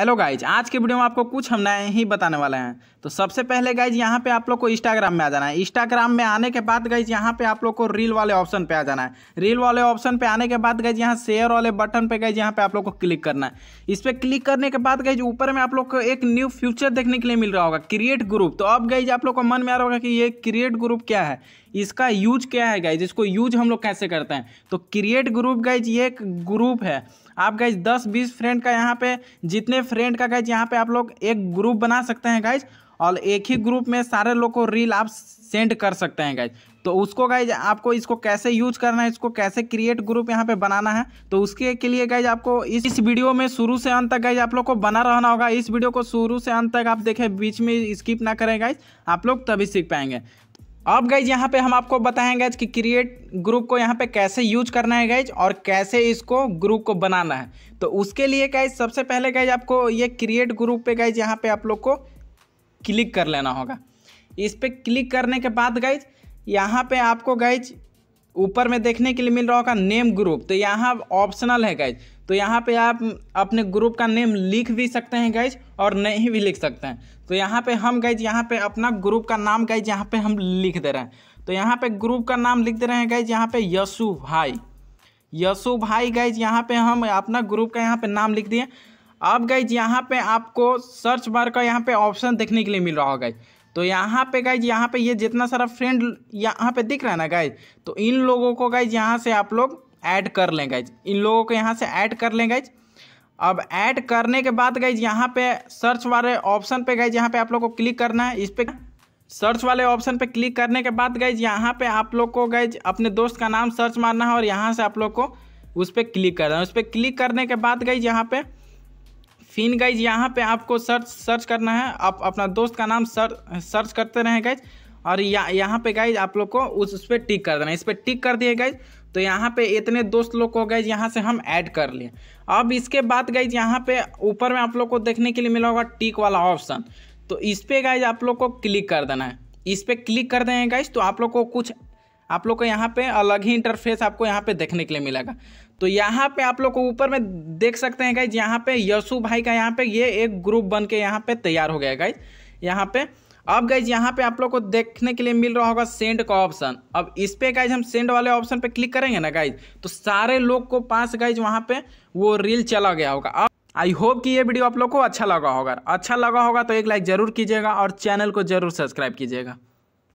hello guys आज के video में आपको कुछ हम नए ही बताने वाले हैं तो सबसे पहले गाइज यहाँ पे आप लोग को इंस्टाग्राम में आ जाना है इंस्टाग्राम में आने के बाद गाइज यहाँ पे आप लोग को रील वाले ऑप्शन पे आ जाना है रील वाले ऑप्शन पे आने के बाद गाइज यहाँ शेयर वाले बटन पे गाइज यहाँ पे आप लोग को क्लिक करना है इस पर क्लिक करने के बाद गाइज ऊपर में आप लोग को एक न्यू फ्यूचर देखने के लिए मिल रहा होगा क्रिएट ग्रुप तो अब गाइज आप लोग को मन में आ रहा होगा कि ये क्रिएट ग्रुप क्या है इसका यूज क्या है गाइज इसको यूज हम लोग कैसे करते हैं तो क्रिएट ग्रुप गाइज ये एक ग्रुप है आप गाइज 10 20 फ्रेंड का यहाँ पे जितने फ्रेंड का गाइज यहाँ पे आप लोग एक ग्रुप बना सकते हैं गाइज और एक ही ग्रुप में सारे लोग को रील आप सेंड कर सकते हैं गाइज तो उसको गाइज आपको इसको कैसे यूज करना है इसको कैसे क्रिएट ग्रुप यहाँ पे बनाना है तो उसके के लिए गाइज आपको इस इस वीडियो में शुरू से अंत तक गाइज आप लोग को बना रहना होगा इस वीडियो को शुरू से अंत तक आप देखें बीच में स्किप ना करें गाइज आप लोग तभी सीख पाएंगे अब गाइज यहाँ पे हम आपको बताएंगे कि क्रिएट ग्रुप को यहाँ पे कैसे यूज करना है गाइज और कैसे इसको ग्रुप को बनाना है तो उसके लिए गाइज सबसे पहले गाइज आपको ये क्रिएट ग्रुप पे गाइज यहाँ पे आप लोग को क्लिक कर लेना होगा इस पर क्लिक करने के बाद गाइज यहाँ पे आपको गाइज ऊपर में देखने के लिए मिल रहा होगा नेम ग्रुप तो यहाँ ऑप्शनल है गाइज तो यहाँ पे आप अपने ग्रुप का नेम लिख भी सकते हैं गाइज और नहीं भी लिख सकते हैं तो यहाँ पे हम गाइज यहाँ पे अपना ग्रुप का नाम गाइज यहाँ पे हम लिख दे रहे हैं तो यहाँ पे ग्रुप का नाम लिख दे रहे हैं गाइज यहाँ पे यसु भाई यसु भाई गाइज यहाँ पे हम अपना ग्रुप का यहाँ पे नाम लिख दिए अब गाइज यहाँ पे आपको सर्च बार का यहाँ पे ऑप्शन देखने के लिए मिल रहा होगा तो यहाँ पे गाइज यहाँ पे ये जितना सारा फ्रेंड यहाँ पे दिख रहा है ना गाइज तो इन लोगों को गाइज यहाँ से आप लोग ऐड कर लें गाइज इन लोगों को यहाँ से ऐड कर लें गाइज अब ऐड करने के बाद गाइज यहाँ पे सर्च वाले ऑप्शन पे गाइज यहाँ पे आप लोग को क्लिक करना है इस पर सर्च वाले ऑप्शन पे क्लिक करने के बाद गाइज यहाँ पे आप लोग को गाइज अपने दोस्त का नाम सर्च मारना है और यहाँ से आप लोग को उस पर क्लिक करना है उस पर क्लिक करने के बाद गाइज यहाँ पे फिन गाइज यहाँ पे आपको सर्च सर्च करना है आप अपना दोस्त का नाम सर सर्च करते रहें गाइज और या यहाँ पे गाइज आप लोग को उस उस पर टिक कर देना है इस पर टिक कर दिए गाइज तो यहाँ पे इतने दोस्त लोग को गाइज यहाँ से हम ऐड कर लिए अब इसके बाद गाइज यहाँ पे ऊपर में आप लोग को देखने के लिए मिला होगा टिक वाला ऑप्शन तो इस पर गाइज आप लोग को क्लिक कर देना है इस पर क्लिक कर देंगे गाइज तो आप लोग को कुछ आप लोग को यहाँ पे अलग ही इंटरफेस आपको यहाँ पे देखने के लिए मिलेगा तो यहाँ पे आप लोग को ऊपर में देख सकते हैं गाइज यहाँ पे यशु भाई का यहाँ पे ये एक ग्रुप बन के यहाँ पे तैयार हो गया गाइज यहाँ पे अब गाइज यहाँ पे आप लोग को देखने के लिए मिल रहा होगा सेंड का ऑप्शन अब इस पे गाइज हम सेंड वाले ऑप्शन पे क्लिक करेंगे ना गाइज तो सारे लोग को पास गाइज वहाँ पे वो रील चला गया होगा अब आई होप कि ये वीडियो आप लोग को अच्छा लगा होगा अच्छा लगा होगा तो एक लाइक जरूर कीजिएगा और चैनल को जरूर सब्सक्राइब कीजिएगा